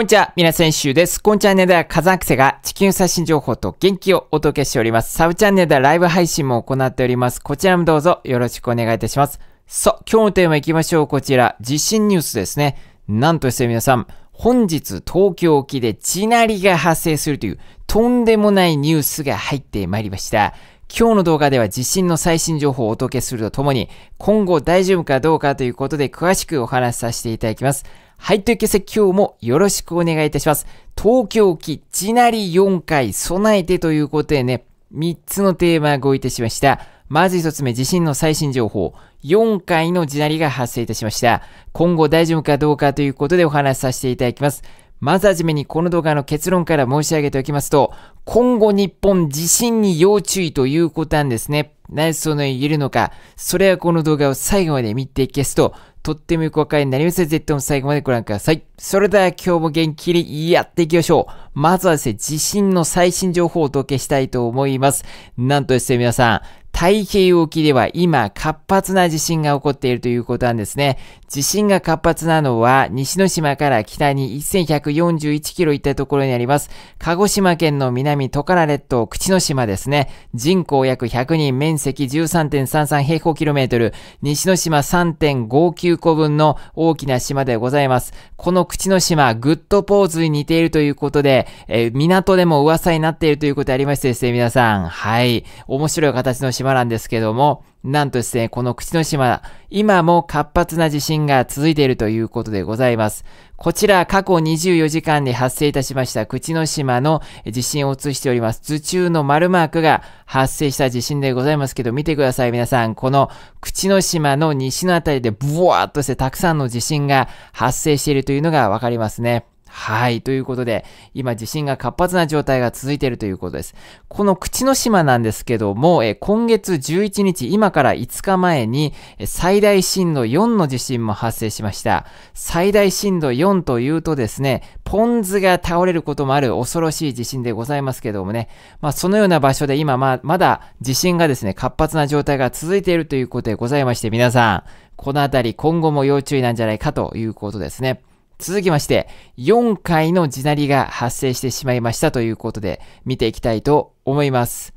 こんにちは、皆さん、シュです。このチャンネルでは火山癖が地球最新情報と元気をお届けしております。サブチャンネルではライブ配信も行っております。こちらもどうぞよろしくお願いいたします。さあ、今日のテーマいきましょう。こちら、地震ニュースですね。なんとですね、皆さん、本日東京沖で地鳴りが発生するというとんでもないニュースが入ってまいりました。今日の動画では地震の最新情報をお届けするとともに、今後大丈夫かどうかということで詳しくお話しさせていただきます。はい、というわけで今日もよろしくお願いいたします。東京期、地なり4回備えてということでね、3つのテーマごいたしました。まず1つ目、地震の最新情報。4回の地鳴りが発生いたしました。今後大丈夫かどうかということでお話しさせていただきます。まずはじめにこの動画の結論から申し上げておきますと、今後日本地震に要注意ということなんですね。なその言えるのか、それはこの動画を最後まで見ていけすと、とってもよくわかりになりますので、ぜひとも最後までご覧ください。それでは今日も元気にやっていきましょう。まずはですね、地震の最新情報をお届けしたいと思います。なんとですね、皆さん、太平洋沖では今活発な地震が起こっているということなんですね。地震が活発なのは西之島から北に1141キロ行ったところにあります。鹿児島県の南トカラ列島口之島ですね。人口約100人、面積13.33平方キロメートル、西之島3.59個分の大きな島でございます。この口之島、グッドポーズに似ているということで、えー、港でも噂になっているということでありましてですね、皆さん。はい。面白い形の島島なんですけども、なんとですね、この口の島、今も活発な地震が続いているということでございます。こちら、過去24時間に発生いたしました口の島の地震を映しております。図中の丸マークが発生した地震でございますけど、見てください、皆さん。この口の島の西のあたりで、ブワーっとしてたくさんの地震が発生しているというのがわかりますね。はい。ということで、今地震が活発な状態が続いているということです。この口の島なんですけども、え今月11日、今から5日前に、最大震度4の地震も発生しました。最大震度4というとですね、ポン酢が倒れることもある恐ろしい地震でございますけどもね、まあそのような場所で今まあ、まだ地震がですね、活発な状態が続いているということでございまして、皆さん、このあたり今後も要注意なんじゃないかということですね。続きまして、4回の地鳴りが発生してしまいましたということで、見ていきたいと思います。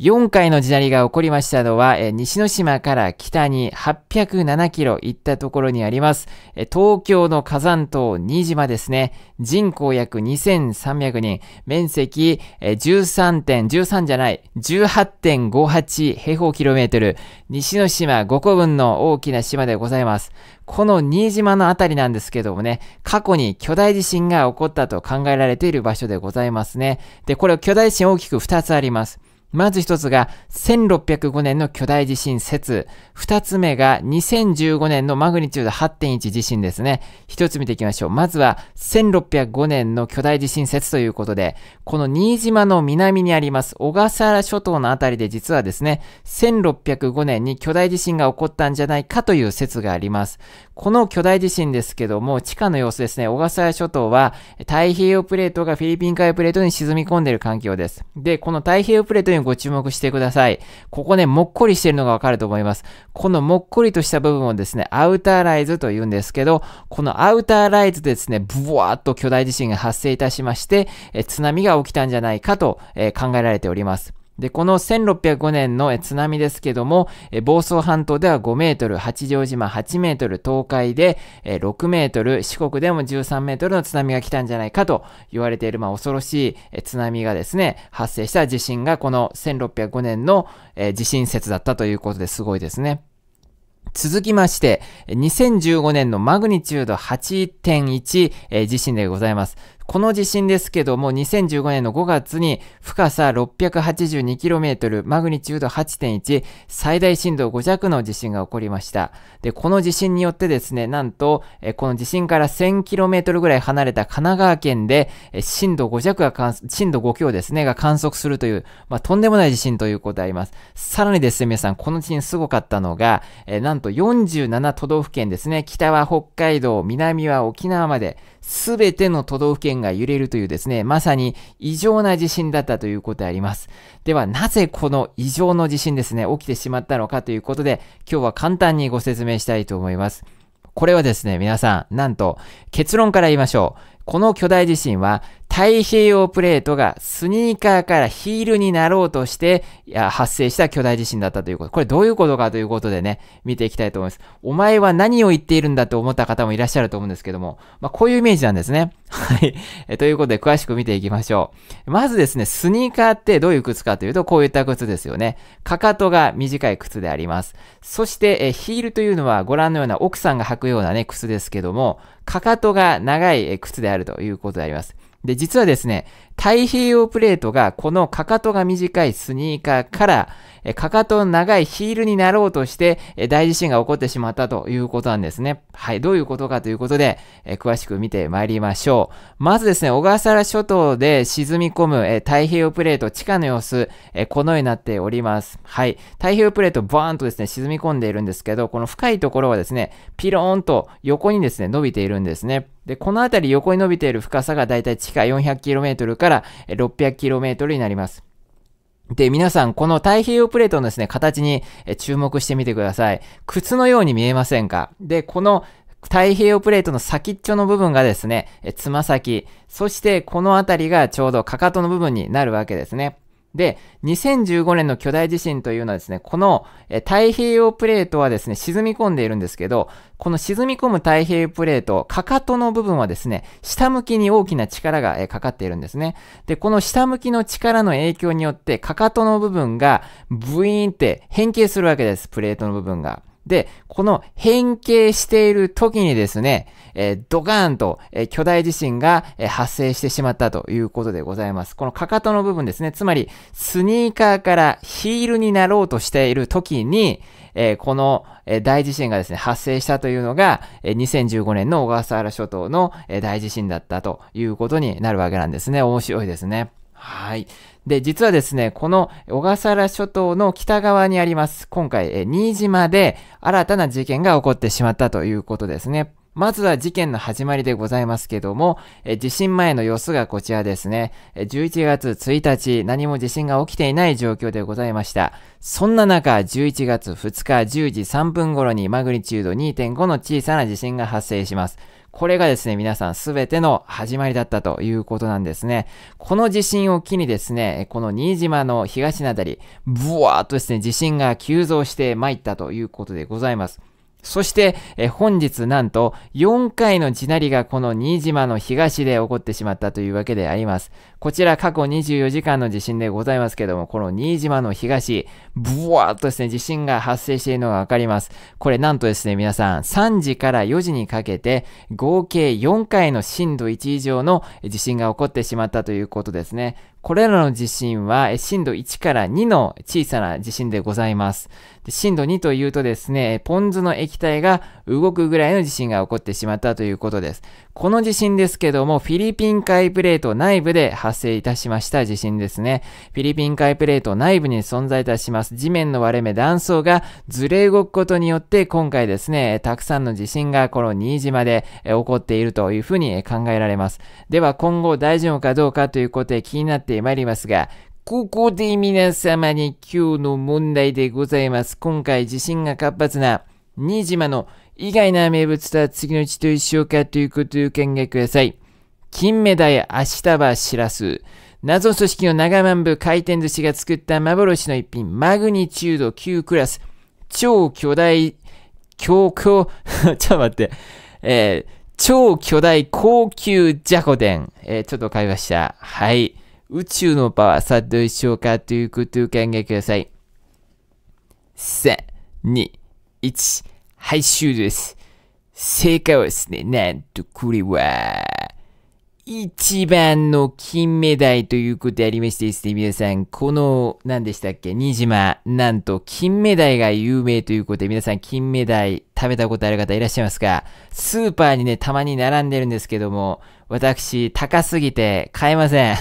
4回の地鳴りが起こりましたのは、え西之島から北に807キロ行ったところにあります、え東京の火山島新島ですね。人口約2300人、面積、え13点、13じゃない、18.58平方キロメートル、西之島5個分の大きな島でございます。この新島のあたりなんですけどもね、過去に巨大地震が起こったと考えられている場所でございますね。で、これ巨大地震大きく2つあります。まず一つが1605年の巨大地震説。二つ目が2015年のマグニチュード8.1地震ですね。一つ見ていきましょう。まずは1605年の巨大地震説ということで、この新島の南にあります小笠原諸島のあたりで実はですね、1605年に巨大地震が起こったんじゃないかという説があります。この巨大地震ですけども、地下の様子ですね、小笠原諸島は太平洋プレートがフィリピン海プレートに沈み込んでいる環境です。で、この太平洋プレート面ご注目してください。ここね、もっこりしてるのがわかると思います。このもっこりとした部分をですね、アウターライズと言うんですけど、このアウターライズでですね、ブワーっと巨大地震が発生いたしまして、え津波が起きたんじゃないかと、え考えられております。で、この1605年の津波ですけども、房総半島では5メートル、八丈島8メートル、東海で6メートル、四国でも13メートルの津波が来たんじゃないかと言われている、まあ、恐ろしい津波がですね、発生した地震がこの1605年の地震説だったということですごいですね。続きまして、2015年のマグニチュード8.1、地震でございます。この地震ですけども、2015年の5月に深さ 682km、マグニチュード8.1、最大震度5弱の地震が起こりました。で、この地震によってですね、なんと、えこの地震から 1000km ぐらい離れた神奈川県で、え震度5弱が観、震度5強ですね、が観測するという、まあ、とんでもない地震ということであります。さらにですね、皆さん、この地震すごかったのが、えなんと47都道府県ですね、北は北海道、南は沖縄まで、すべての都道府県が揺れるというですね、まさに異常な地震だったということであります。では、なぜこの異常の地震ですね、起きてしまったのかということで、今日は簡単にご説明したいと思います。これはですね、皆さん、なんと結論から言いましょう。この巨大地震は太平洋プレートがスニーカーからヒールになろうとして発生した巨大地震だったということ。これどういうことかということでね、見ていきたいと思います。お前は何を言っているんだと思った方もいらっしゃると思うんですけども、まあ、こういうイメージなんですね。はい。えということで詳しく見ていきましょう。まずですね、スニーカーってどういう靴かというと、こういった靴ですよね。かかとが短い靴であります。そして、えヒールというのはご覧のような奥さんが履くようなね、靴ですけども、かかとが長い靴であるということであります。で、実はですね、太平洋プレートがこのかかとが短いスニーカーから、えかかとの長いヒールになろうとして、え大地震が起こってしまったということなんですね。はい、どういうことかということで、え詳しく見てまいりましょう。まずですね、小笠原諸島で沈み込む、え太平洋プレート地下の様子、えこのようになっております。はい、太平洋プレートバーンとですね、沈み込んでいるんですけど、この深いところはですね、ピローンと横にですね、伸びているんですね。で、この辺り横に伸びている深さがだいたい地下 400km から 600km になります。で、皆さん、この太平洋プレートのですね、形に注目してみてください。靴のように見えませんかで、この太平洋プレートの先っちょの部分がですね、つま先、そしてこの辺りがちょうどかかとの部分になるわけですね。で、2015年の巨大地震というのはですね、この太平洋プレートはですね、沈み込んでいるんですけど、この沈み込む太平洋プレート、かかとの部分はですね、下向きに大きな力がかかっているんですね。で、この下向きの力の影響によって、かかとの部分がブイーンって変形するわけです、プレートの部分が。で、この変形している時にですね、えー、ドカーンと、えー、巨大地震が、えー、発生してしまったということでございます。このかかとの部分ですね、つまりスニーカーからヒールになろうとしている時に、えー、この、え大地震がですね、発生したというのが、え2015年の小笠原諸島の、え大地震だったということになるわけなんですね。面白いですね。はい。で、実はですね、この小笠原諸島の北側にあります、今回、え新島で新たな事件が起こってしまったということですね。まずは事件の始まりでございますけども、え地震前の様子がこちらですね。え11月1日、何も地震が起きていない状況でございました。そんな中、11月2日10時3分頃にマグニチュード2.5の小さな地震が発生します。これがですね、皆さん全ての始まりだったということなんですね。この地震を機にですね、この新島の東のあたり、ブワーっとですね、地震が急増して参ったということでございます。そして、え本日なんと4回の地鳴りがこの新島の東で起こってしまったというわけであります。こちら過去24時間の地震でございますけども、この新島の東、ブワーっとですね、地震が発生しているのがわかります。これなんとですね、皆さん、3時から4時にかけて、合計4回の震度1以上の地震が起こってしまったということですね。これらの地震は震度1から2の小さな地震でございます。震度2というとですね、ポン酢の液体が動くぐらいの地震が起こってしまったということです。この地震ですけども、フィリピン海プレート内部で発生いたしました地震ですね。フィリピン海プレート内部に存在いたします。地面の割れ目断層がずれ動くことによって、今回ですね、たくさんの地震がこの新島で起こっているというふうに考えられます。では今後大丈夫かどうかということで気になってってまいりますが、ここで皆様に今日の問題でございます。今回地震が活発な新島の意外な名物とは次のうちと一緒かということをお考えください。金目鯛明日はしらす。謎組織の長万部回転寿司が作った幻の一品、マグニチュード9クラス。超巨大、強強、ちょっと待って。えー、超巨大高級じゃこ天。えー、ちょっと買いました。はい。宇宙のパワー、さどうしようかということを考えください。3、2、1、はい、終了です。正解はですね、なんとこれは、一番の金目鯛ということでありましてですね、皆さん、この、何でしたっけ、新島、なんと金目鯛が有名ということで、皆さん、金目鯛食べたことある方いらっしゃいますかスーパーにね、たまに並んでるんですけども、私、高すぎて買えません。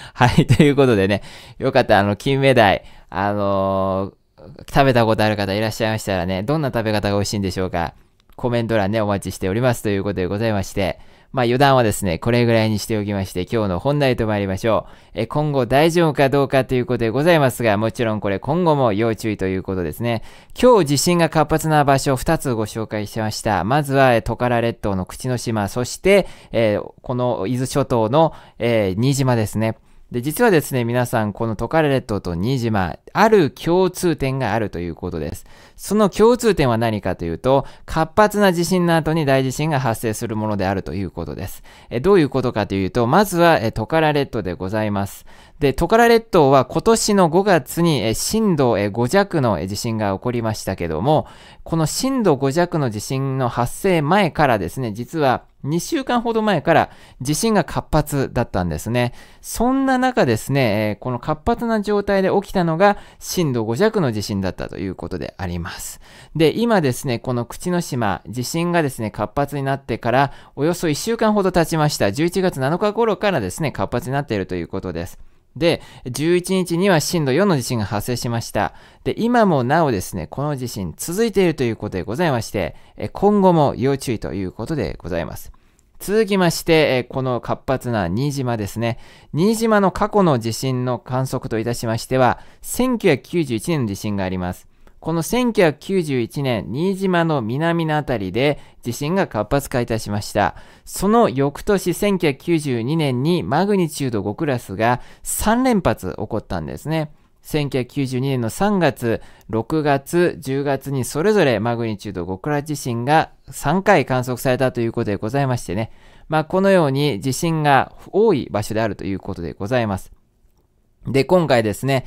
はい、ということでね、よかったあの、金目鯛、あのー、食べたことある方いらっしゃいましたらね、どんな食べ方が美味しいんでしょうか。コメント欄ね、お待ちしておりますということでございまして、まあ余談はですね、これぐらいにしておきまして、今日の本題と参りましょう。え、今後大丈夫かどうかということでございますが、もちろんこれ今後も要注意ということですね。今日地震が活発な場所を2つご紹介しました。まずは、トカラ列島の口の島、そして、えー、この伊豆諸島の、えー、新島ですね。で、実はですね、皆さん、このトカレ列島と新島、ある共通点があるということです。その共通点は何かというと、活発な地震の後に大地震が発生するものであるということです。えどういうことかというと、まずはえトカラ列島でございます。で、トカラ列島は今年の5月に震度5弱の地震が起こりましたけども、この震度5弱の地震の発生前からですね、実は2週間ほど前から地震が活発だったんですね。そんな中ですね、この活発な状態で起きたのが震度5弱の地震だったということであります。で、今ですね、この口之島、地震がですね、活発になってからおよそ1週間ほど経ちました。11月7日頃からですね、活発になっているということです。で、11日には震度4の地震が発生しました。で、今もなおですね、この地震続いているということでございまして、今後も要注意ということでございます。続きまして、この活発な新島ですね。新島の過去の地震の観測といたしましては、1991年の地震があります。この1991年、新島の南のあたりで地震が活発化いたしました。その翌年1992年にマグニチュード5クラスが3連発起こったんですね。1992年の3月、6月、10月にそれぞれマグニチュード5クラス地震が3回観測されたということでございましてね。まあ、このように地震が多い場所であるということでございます。で、今回ですね、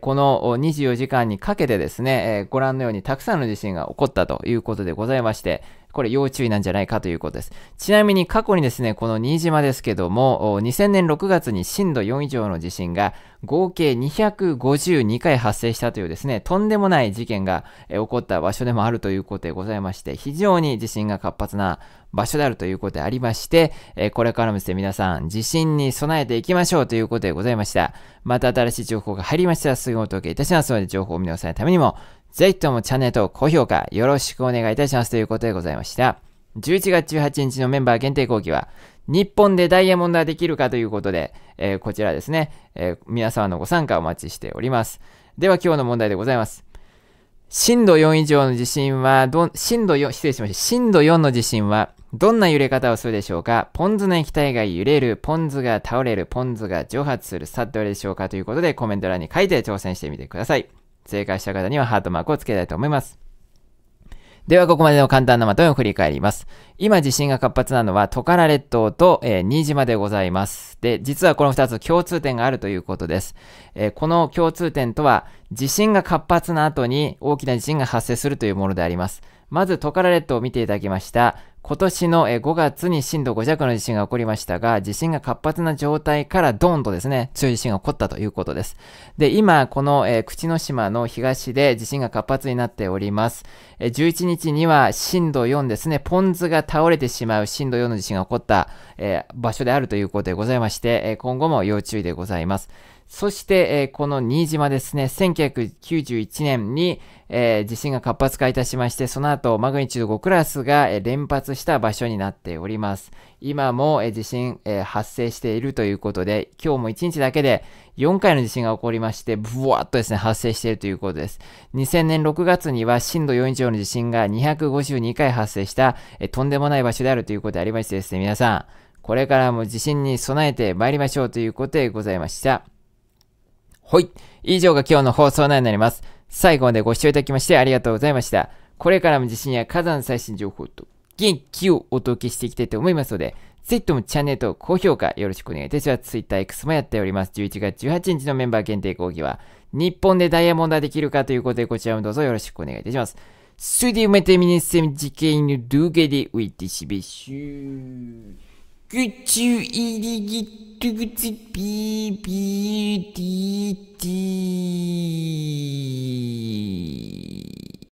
この24時間にかけてですね、ご覧のようにたくさんの地震が起こったということでございまして、これ要注意なんじゃないかということです。ちなみに過去にですね、この新島ですけども、2000年6月に震度4以上の地震が合計252回発生したというですね、とんでもない事件が起こった場所でもあるということでございまして、非常に地震が活発な場所であるということでありまして、これからもですね、皆さん地震に備えていきましょうということでございました。また新しい情報が入りましたらすぐお届けいたしますので、情報を見直さないためにも、ぜひともチャンネルと高評価よろしくお願いいたしますということでございました。11月18日のメンバー限定講義は、日本でダイヤモンドができるかということで、えー、こちらですね、えー、皆様のご参加お待ちしております。では今日の問題でございます。震度4以上の地震はど、震度4、失礼しました。震度4の地震は、どんな揺れ方をするでしょうかポン酢の液体が揺れる、ポン酢が倒れる、ポン酢が蒸発する、さあどれでしょうかということでコメント欄に書いて挑戦してみてください。正解した方にはハートマークをつけたいと思います。では、ここまでの簡単なまとめを振り返ります。今、地震が活発なのは、トカラ列島と、えー、新島でございます。で、実はこの2つ共通点があるということです。えー、この共通点とは、地震が活発な後に大きな地震が発生するというものであります。まず、トカラ列島を見ていただきました。今年の5月に震度5弱の地震が起こりましたが、地震が活発な状態からドーンとですね、強い地震が起こったということです。で、今、この、えー、口之島の東で地震が活発になっております。えー、11日には震度4ですね、ポン酢が倒れてしまう震度4の地震が起こった、えー、場所であるということでございまして、え今後も要注意でございます。そして、えー、この新島ですね、1991年に、えー、地震が活発化いたしまして、その後、マグニチュード5クラスが、えー、連発した場所になっております。今も、えー、地震、え発生しているということで、今日も1日だけで4回の地震が起こりまして、ブワーっとですね、発生しているということです。2000年6月には震度4以上の地震が252回発生した、えとんでもない場所であるということでありましてですね、皆さん、これからも地震に備えて参りましょうということでございました。ほい。以上が今日の放送内になります。最後までご視聴いただきましてありがとうございました。これからも地震や火山の最新情報と元気をお届けしていきたいと思いますので、ぜひともチャンネルと高評価よろしくお願いいたします。TwitterX もやっております。11月18日のメンバー限定講義は、日本でダイヤモンドはできるかということで、こちらもどうぞよろしくお願いいたします。それではミニ皆さん、次回のゲディウィいいたしまシュー。Gucci Gucci B B D D